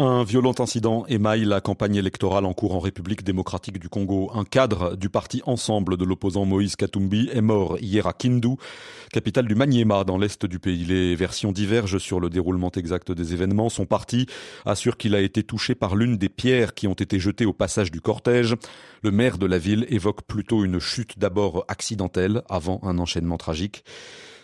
Un violent incident émaille la campagne électorale en cours en République démocratique du Congo. Un cadre du parti Ensemble de l'opposant Moïse Katumbi est mort hier à Kindu, capitale du Maniema dans l'est du pays. Les versions divergent sur le déroulement exact des événements. Son parti assure qu'il a été touché par l'une des pierres qui ont été jetées au passage du cortège. Le maire de la ville évoque plutôt une chute d'abord accidentelle avant un enchaînement tragique.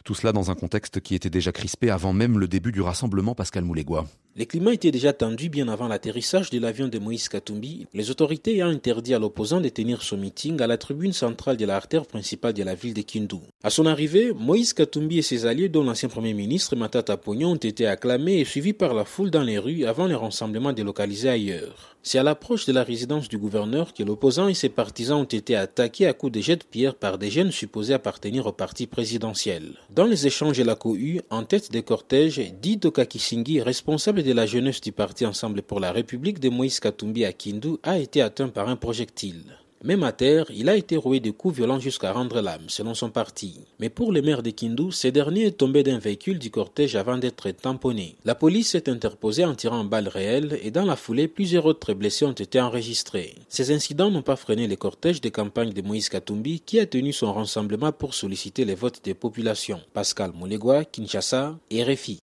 Tout cela dans un contexte qui était déjà crispé avant même le début du rassemblement Pascal Moulégois. Les climats étaient déjà tendus bien avant l'atterrissage de l'avion de Moïse Katumbi. Les autorités ayant interdit à l'opposant de tenir son meeting à la tribune centrale de l'artère principale de la ville de Kindu. À son arrivée, Moïse Katumbi et ses alliés, dont l'ancien premier ministre Matata Pognon, ont été acclamés et suivis par la foule dans les rues avant les rassemblements délocalisés ailleurs. C'est à l'approche de la résidence du gouverneur que l'opposant et ses partisans ont été attaqués à coups de jets de pierre par des jeunes supposés appartenir au parti présidentiel. Dans les échanges de la cohue, en tête des cortèges, Dido Kakisingi, responsable de la jeunesse du parti Ensemble pour la République de Moïse Katumbi à Kindu, a été atteint par un projectile. Même à terre, il a été roué de coups violents jusqu'à rendre l'âme, selon son parti. Mais pour le maire de Kindu, ce dernier est tombé d'un véhicule du cortège avant d'être tamponné. La police s'est interposée en tirant balles réelles et dans la foulée, plusieurs autres blessés ont été enregistrés. Ces incidents n'ont pas freiné les cortèges de campagne de Moïse Katumbi qui a tenu son rassemblement pour solliciter les votes des populations. Pascal Moulegua, Kinshasa, et RFI.